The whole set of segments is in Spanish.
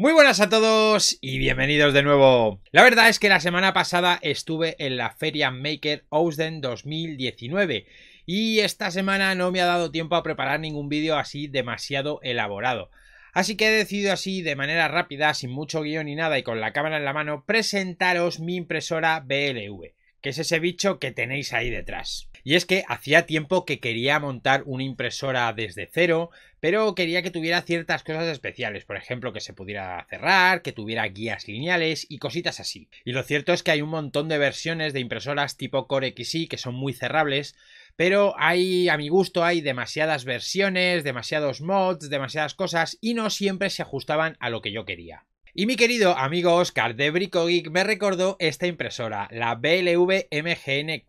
Muy buenas a todos y bienvenidos de nuevo. La verdad es que la semana pasada estuve en la Feria Maker Ausden 2019 y esta semana no me ha dado tiempo a preparar ningún vídeo así demasiado elaborado. Así que he decidido así, de manera rápida, sin mucho guión ni nada y con la cámara en la mano, presentaros mi impresora BLV, que es ese bicho que tenéis ahí detrás. Y es que hacía tiempo que quería montar una impresora desde cero, pero quería que tuviera ciertas cosas especiales, por ejemplo, que se pudiera cerrar, que tuviera guías lineales y cositas así. Y lo cierto es que hay un montón de versiones de impresoras tipo Core XY que son muy cerrables, pero hay, a mi gusto, hay demasiadas versiones, demasiados mods, demasiadas cosas y no siempre se ajustaban a lo que yo quería. Y mi querido amigo Oscar de Brico me recordó esta impresora, la BLV MGN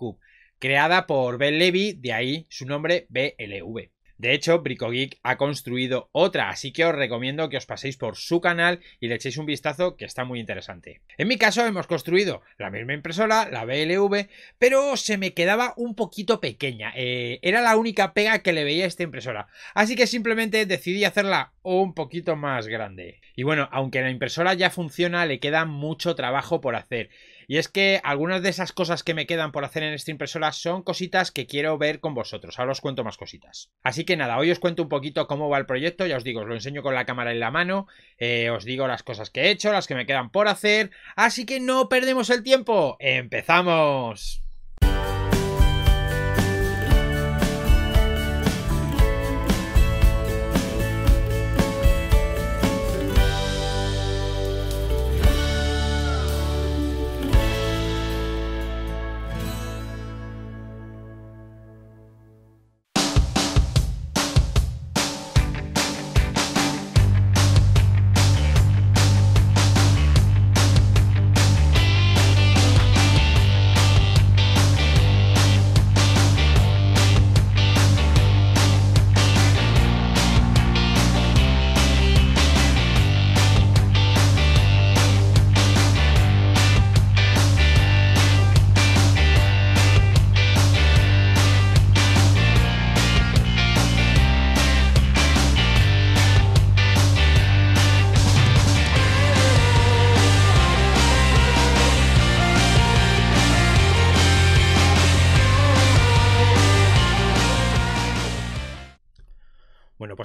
creada por Ben Levy, de ahí su nombre BLV. De hecho, BricoGeek ha construido otra, así que os recomiendo que os paséis por su canal y le echéis un vistazo que está muy interesante. En mi caso hemos construido la misma impresora, la BLV, pero se me quedaba un poquito pequeña. Eh, era la única pega que le veía a esta impresora. Así que simplemente decidí hacerla un poquito más grande. Y bueno, aunque la impresora ya funciona, le queda mucho trabajo por hacer. Y es que algunas de esas cosas que me quedan por hacer en esta impresora son cositas que quiero ver con vosotros. Ahora os cuento más cositas. Así que nada, hoy os cuento un poquito cómo va el proyecto. Ya os digo, os lo enseño con la cámara en la mano. Eh, os digo las cosas que he hecho, las que me quedan por hacer. Así que no perdemos el tiempo. ¡Empezamos!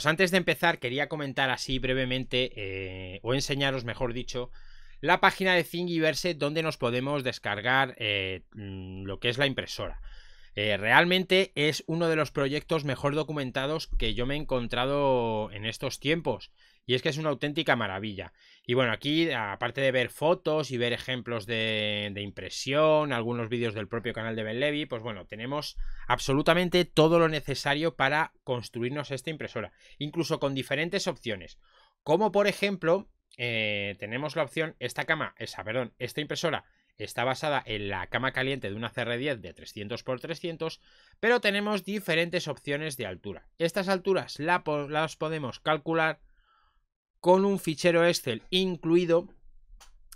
Pues antes de empezar quería comentar así brevemente, eh, o enseñaros mejor dicho, la página de Thingiverse donde nos podemos descargar eh, mm, lo que es la impresora. Eh, realmente es uno de los proyectos mejor documentados que yo me he encontrado en estos tiempos. Y es que es una auténtica maravilla. Y bueno, aquí, aparte de ver fotos y ver ejemplos de, impresión, algunos vídeos del propio canal de Ben Levy, pues bueno, tenemos absolutamente todo lo necesario para construirnos esta impresora, incluso con diferentes opciones. Como por ejemplo, eh, tenemos la opción, esta cama, esa, perdón, esta impresora está basada en la cama caliente de una CR10 de 300x300, pero tenemos diferentes opciones de altura. Estas alturas las podemos calcular con un fichero Excel incluido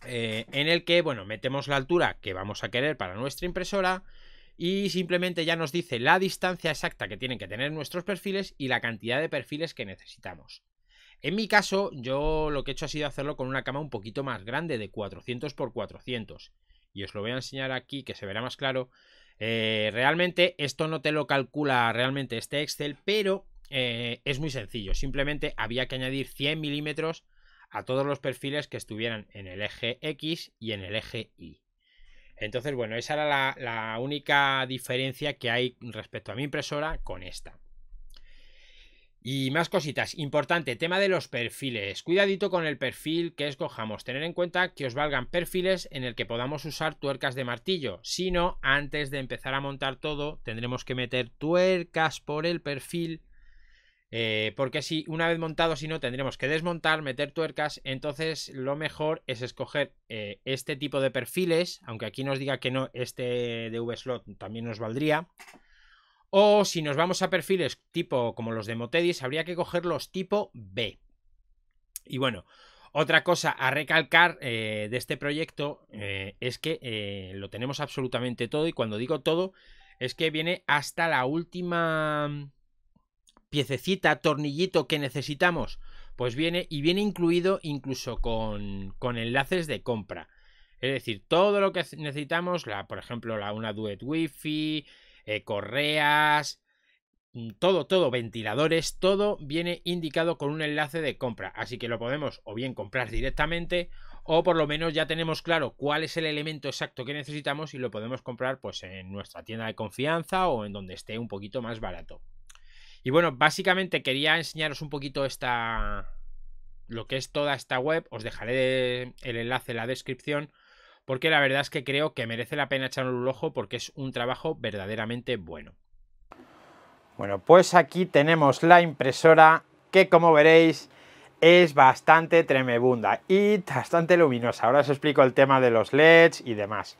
eh, en el que, bueno, metemos la altura que vamos a querer para nuestra impresora y simplemente ya nos dice la distancia exacta que tienen que tener nuestros perfiles y la cantidad de perfiles que necesitamos. En mi caso, yo lo que he hecho ha sido hacerlo con una cama un poquito más grande de 400 x 400 y os lo voy a enseñar aquí que se verá más claro. Eh, realmente esto no te lo calcula realmente este Excel, pero eh, es muy sencillo. Simplemente había que añadir 100 milímetros a todos los perfiles que estuvieran en el eje X y en el eje Y. Entonces, bueno, esa era la, la única diferencia que hay respecto a mi impresora con esta. Y más cositas. Importante, tema de los perfiles. Cuidadito con el perfil que escojamos. Tener en cuenta que os valgan perfiles en el que podamos usar tuercas de martillo. Si no, antes de empezar a montar todo, tendremos que meter tuercas por el perfil eh, porque si una vez montado, si no, tendremos que desmontar, meter tuercas. Entonces, lo mejor es escoger eh, este tipo de perfiles. Aunque aquí nos diga que no, este de V-Slot también nos valdría. O si nos vamos a perfiles tipo como los de Motedis, habría que cogerlos tipo B. Y bueno, otra cosa a recalcar eh, de este proyecto es que lo tenemos absolutamente todo. Y cuando digo todo, es que viene hasta la última piececita, tornillito que necesitamos, pues viene y viene incluido incluso con, enlaces de compra. Es decir, todo lo que necesitamos, la, por ejemplo, la, una Duet wifi, eh, correas, mm, todo, todo, ventiladores, todo viene indicado con un enlace de compra. Así que lo podemos o bien comprar directamente o por lo menos ya tenemos claro cuál es el elemento exacto que necesitamos y lo podemos comprar pues en nuestra tienda de confianza o en donde esté un poquito más barato. Y bueno, básicamente quería enseñaros un poquito esta... Lo que es toda esta web. Os dejaré el enlace en la descripción. Porque la verdad es que creo que merece la pena echarle un ojo porque es un trabajo verdaderamente bueno. Bueno, pues aquí tenemos la impresora que como veréis es bastante tremebunda y bastante luminosa. Ahora os explico el tema de los LEDs y demás.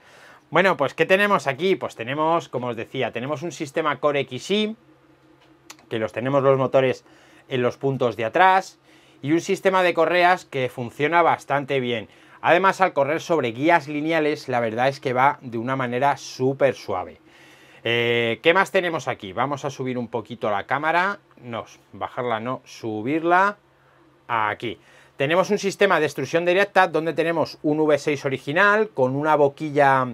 Bueno, pues ¿qué tenemos aquí? Pues tenemos, como os decía, tenemos un sistema Core XY que los tenemos los motores en los puntos de atrás, y un sistema de correas que funciona bastante bien. Además, al correr sobre guías lineales, la verdad es que va de una manera súper suave. Eh, ¿Qué más tenemos aquí? Vamos a subir un poquito la cámara. No, bajarla no, subirla aquí. Tenemos un sistema de extrusión directa donde tenemos un V6 original con una boquilla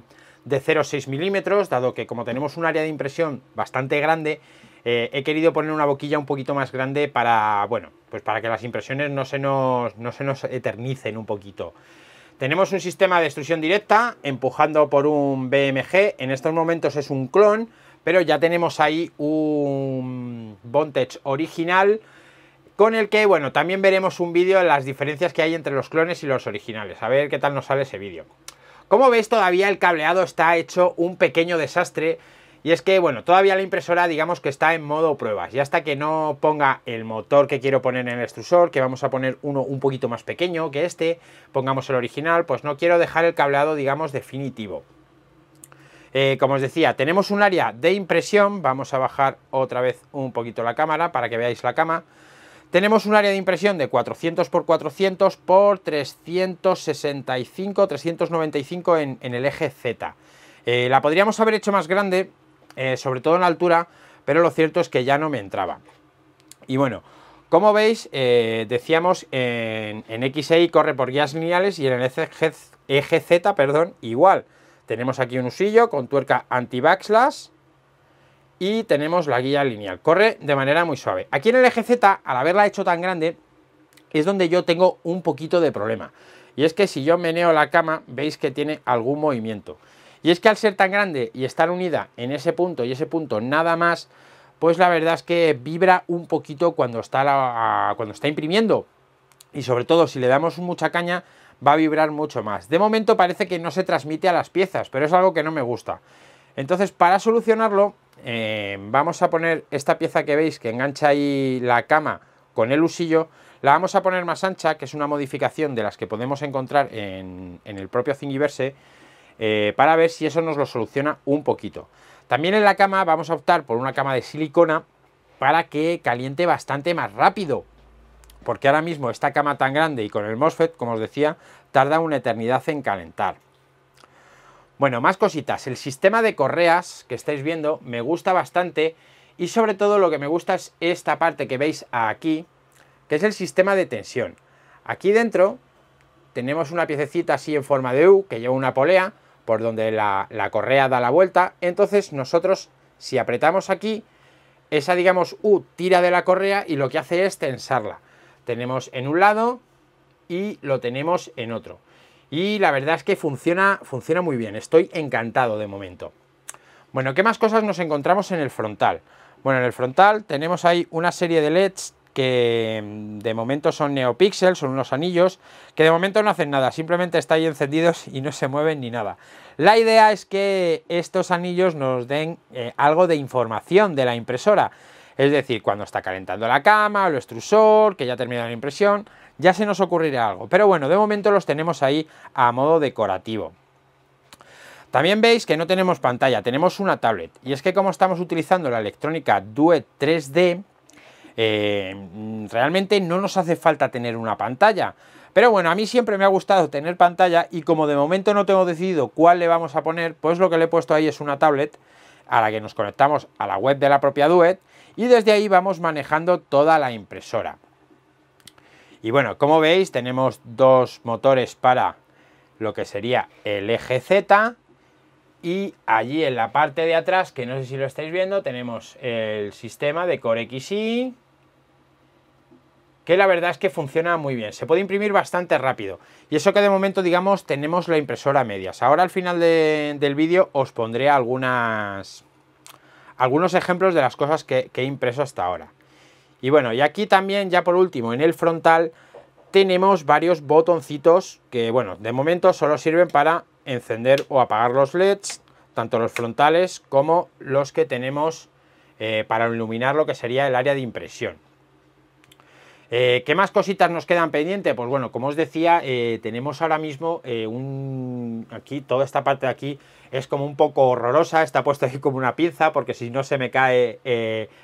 de 0,6 milímetros, dado que como tenemos un área de impresión bastante grande, eh, he querido poner una boquilla un poquito más grande para, bueno, pues para que las impresiones no se nos, no se nos eternicen un poquito. Tenemos un sistema de extrusión directa empujando por un BMG, en estos momentos es un clon, pero ya tenemos ahí un Vontage original con el que, bueno, también veremos un vídeo de las diferencias que hay entre los clones y los originales, a ver qué tal nos sale ese vídeo. Como veis todavía el cableado está hecho un pequeño desastre y es que, bueno, todavía la impresora digamos que está en modo pruebas. Y hasta que no ponga el motor que quiero poner en el extrusor, que vamos a poner uno un poquito más pequeño que este, pongamos el original, pues no quiero dejar el cableado, digamos, definitivo. Eh, como os decía, tenemos un área de impresión. Vamos a bajar otra vez un poquito la cámara para que veáis la cama. Tenemos un área de impresión de 400 x 400 x 365, 395 en, el eje Z. Eh, la podríamos haber hecho más grande eh, sobre todo en la altura, pero lo cierto es que ya no me entraba. Y bueno, como veis, eh, decíamos en, en X6 e corre por guías lineales y en el e e Z, perdón, igual. Tenemos aquí un husillo con tuerca anti-backslash y tenemos la guía lineal. Corre de manera muy suave. Aquí en el eje Z, al haberla hecho tan grande, es donde yo tengo un poquito de problema. Y es que si yo meneo la cama, veis que tiene algún movimiento. Y es que al ser tan grande y estar unida en ese punto y ese punto nada más, pues la verdad es que vibra un poquito cuando está, cuando está imprimiendo. Y sobre todo si le damos mucha caña, va a vibrar mucho más. De momento parece que no se transmite a las piezas, pero es algo que no me gusta. Entonces, para solucionarlo, eh, vamos a poner esta pieza que veis que engancha ahí la cama con el usillo, la vamos a poner más ancha, que es una modificación de las que podemos encontrar en, en el propio Thingiverse, eh, para ver si eso nos lo soluciona un poquito. También en la cama vamos a optar por una cama de silicona para que caliente bastante más rápido, porque ahora mismo esta cama tan grande y con el MOSFET, como os decía, tarda una eternidad en calentar. Bueno, más cositas. El sistema de correas que estáis viendo me gusta bastante y sobre todo lo que me gusta es esta parte que veis aquí, que es el sistema de tensión. Aquí dentro tenemos una piececita así en forma de U que lleva una polea por donde la, correa da la vuelta. Entonces nosotros, si apretamos aquí, esa, digamos, U tira de la correa y lo que hace es tensarla. Tenemos en un lado y lo tenemos en otro. Y la verdad es que funciona, funciona muy bien, estoy encantado de momento. Bueno, ¿qué más cosas nos encontramos en el frontal? Bueno, en el frontal tenemos ahí una serie de LEDs que mm, de momento son neopíxeles, son unos anillos, que de momento no hacen nada, simplemente están ahí encendidos y no se mueven ni nada. La idea es que estos anillos nos den eh, algo de información de la impresora, es decir, cuando está calentando la cama, el extrusor, que ya termina la impresión, ya se nos ocurrirá algo. Pero bueno, de momento los tenemos ahí a modo decorativo. También veis que no tenemos pantalla, tenemos una tablet. Y es que como estamos utilizando la electrónica Duet 3D, eh, realmente no nos hace falta tener una pantalla. Pero bueno, a mí siempre me ha gustado tener pantalla y como de momento no tengo decidido cuál le vamos a poner, pues lo que le he puesto ahí es una tablet a la que nos conectamos a la web de la propia Duet y desde ahí vamos manejando toda la impresora. Y bueno, como veis tenemos dos motores para lo que sería el eje Z y allí en la parte de atrás, que no sé si lo estáis viendo, tenemos el sistema de Core XY, que la verdad es que funciona muy bien. Se puede imprimir bastante rápido. Y eso que de momento, digamos, tenemos la impresora a medias. Ahora al final del vídeo os pondré algunos ejemplos de las cosas que, he impreso hasta ahora. Y bueno, y aquí también, ya por último, en el frontal tenemos varios botoncitos que, bueno, de momento solo sirven para encender o apagar los LEDs, tanto los frontales como los que tenemos eh, para iluminar lo que sería el área de impresión. Eh, ¿Qué más cositas nos quedan pendientes? Pues bueno, como os decía, eh, tenemos ahora mismo eh, un... Aquí, toda esta parte de aquí es como un poco horrorosa, está puesto aquí como una pinza, porque si no se me cae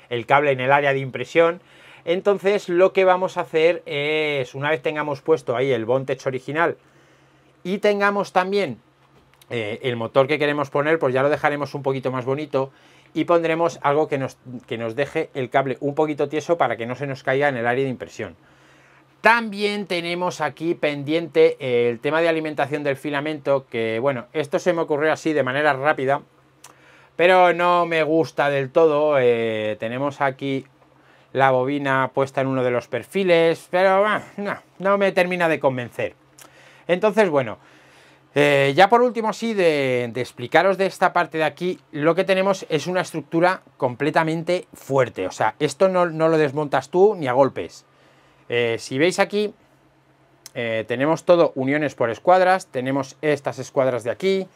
el cable en el área de impresión. Entonces lo que vamos a hacer es, una vez tengamos puesto ahí el Bontech original y tengamos también el motor que queremos poner, pues ya lo dejaremos un poquito más bonito y pondremos algo que nos, que nos deje el cable un poquito tieso para que no se nos caiga en el área de impresión. También tenemos aquí pendiente el tema de alimentación del filamento, que bueno, esto se me ocurrió así de manera rápida, pero no me gusta del todo. Eh, tenemos aquí la bobina puesta en uno de los perfiles, pero ah, no me termina de convencer. Entonces, bueno, eh, ya por último, sí, de, explicaros de esta parte de aquí, lo que tenemos es una estructura completamente fuerte. O sea, esto no, lo desmontas tú ni a golpes. Eh, si veis aquí, eh, tenemos todo uniones por escuadras, tenemos estas escuadras de aquí,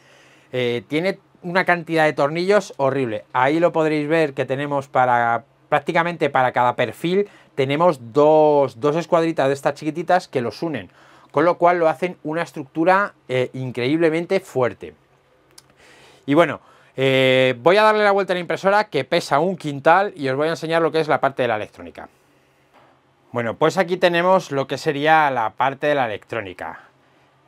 tiene una cantidad de tornillos horrible. Ahí lo podréis ver que tenemos para prácticamente para cada perfil, tenemos dos, dos escuadritas de estas chiquititas que los unen con lo cual lo hacen una estructura eh, increíblemente fuerte. Y bueno, eh, voy a darle la vuelta a la impresora que pesa un quintal y os voy a enseñar lo que es la parte de la electrónica. Bueno, pues aquí tenemos lo que sería la parte de la electrónica.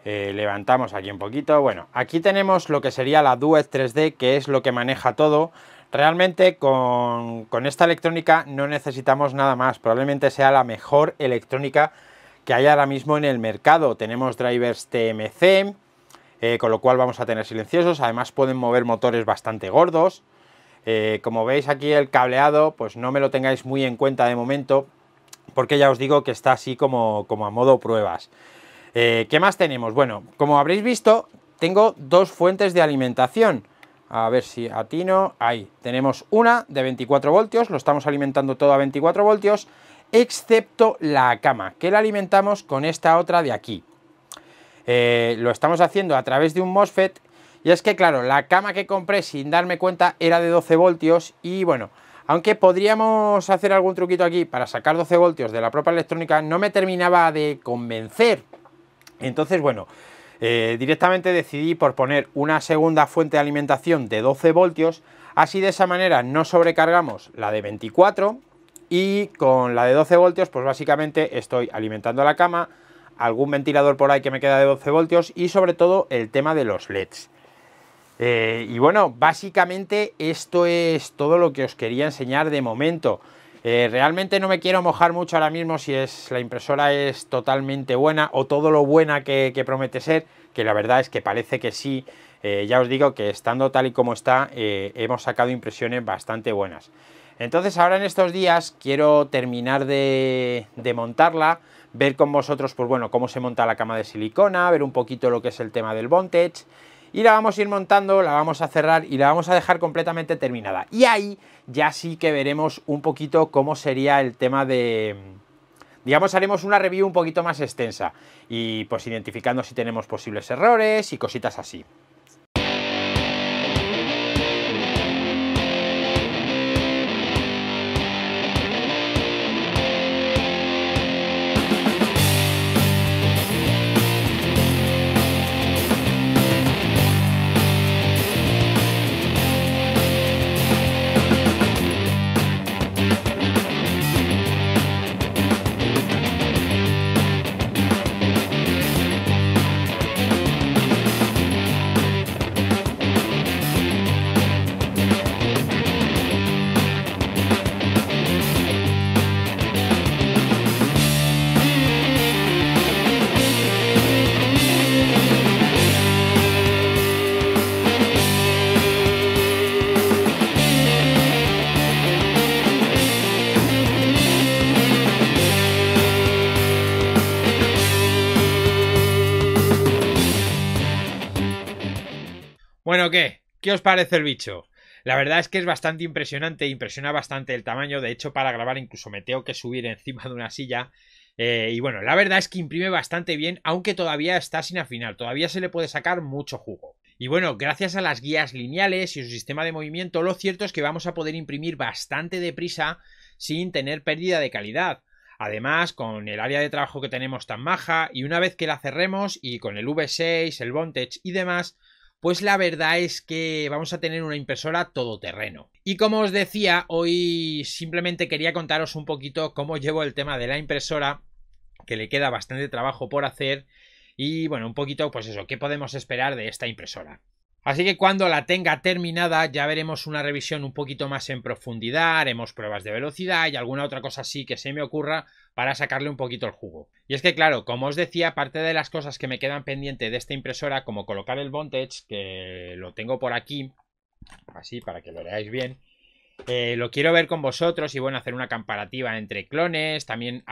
Eh, levantamos aquí un poquito. Bueno, aquí tenemos lo que sería la Duet 3D, que es lo que maneja todo. Realmente con, con esta electrónica no necesitamos nada más. Probablemente sea la mejor electrónica que hay ahora mismo en el mercado. Tenemos drivers TMC, eh, con lo cual vamos a tener silenciosos, además pueden mover motores bastante gordos. Eh, como veis aquí el cableado, pues no me lo tengáis muy en cuenta de momento, porque ya os digo que está así como, como a modo pruebas. Eh, ¿Qué más tenemos? Bueno, como habréis visto, tengo dos fuentes de alimentación. A ver si atino. Ahí tenemos una de 24 voltios, lo estamos alimentando todo a 24 voltios excepto la cama, que la alimentamos con esta otra de aquí. Eh, lo estamos haciendo a través de un MOSFET y es que claro, la cama que compré sin darme cuenta era de 12 voltios y bueno, aunque podríamos hacer algún truquito aquí para sacar 12 voltios de la propia electrónica, no me terminaba de convencer. Entonces bueno, eh, directamente decidí por poner una segunda fuente de alimentación de 12 voltios, así de esa manera no sobrecargamos la de 24 y con la de 12 voltios, pues básicamente estoy alimentando la cama, algún ventilador por ahí que me queda de 12 voltios y sobre todo el tema de los LEDs. Eh, y bueno, básicamente esto es todo lo que os quería enseñar de momento. Eh, realmente no me quiero mojar mucho ahora mismo si es, la impresora es totalmente buena o todo lo buena que, promete ser, que la verdad es que parece que sí. Eh, ya os digo que estando tal y como está, hemos sacado impresiones bastante buenas. Entonces ahora en estos días quiero terminar de, montarla, ver con vosotros, pues bueno, cómo se monta la cama de silicona, ver un poquito lo que es el tema del Vontage, y la vamos a ir montando, la vamos a cerrar y la vamos a dejar completamente terminada. Y ahí ya sí que veremos un poquito cómo sería el tema de... Digamos, haremos una review un poquito más extensa y pues identificando si tenemos posibles errores y cositas así. Bueno, ¿qué? ¿Qué os parece el bicho? La verdad es que es bastante impresionante, impresiona bastante el tamaño. De hecho, para grabar incluso me tengo que subir encima de una silla. Eh, y bueno, la verdad es que imprime bastante bien, aunque todavía está sin afinar, todavía se le puede sacar mucho jugo. Y bueno, gracias a las guías lineales y su sistema de movimiento, lo cierto es que vamos a poder imprimir bastante deprisa sin tener pérdida de calidad. Además, con el área de trabajo que tenemos tan maja y una vez que la cerremos y con el V6, el Vontage y demás, pues la verdad es que vamos a tener una impresora todoterreno. Y como os decía, hoy simplemente quería contaros un poquito cómo llevo el tema de la impresora, que le queda bastante trabajo por hacer, y bueno, un poquito, pues eso, qué podemos esperar de esta impresora. Así que cuando la tenga terminada ya veremos una revisión un poquito más en profundidad, haremos pruebas de velocidad y alguna otra cosa así que se me ocurra para sacarle un poquito el jugo. Y es que claro, como os decía, parte de las cosas que me quedan pendiente de esta impresora, como colocar el Vontage, que lo tengo por aquí, así para que lo veáis bien, eh, lo quiero ver con vosotros y bueno, hacer una comparativa entre clones, también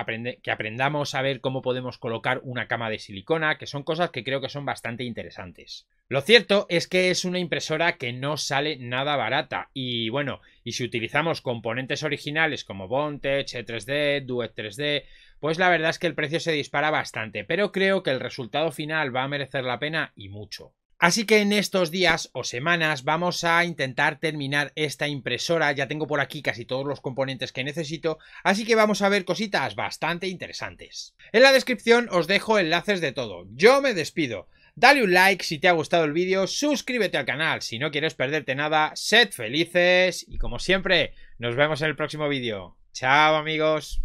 que aprendamos a ver cómo podemos colocar una cama de silicona, que son cosas que creo que son bastante interesantes. Lo cierto es que es una impresora que no sale nada barata y bueno, y si utilizamos componentes originales como BonTech, E3D, Duet 3D, pues la verdad es que el precio se dispara bastante, pero creo que el resultado final va a merecer la pena y mucho. Así que en estos días o semanas vamos a intentar terminar esta impresora, ya tengo por aquí casi todos los componentes que necesito, así que vamos a ver cositas bastante interesantes. En la descripción os dejo enlaces de todo, yo me despido, dale un like si te ha gustado el vídeo, suscríbete al canal si no quieres perderte nada, sed felices y como siempre, nos vemos en el próximo vídeo. Chao amigos.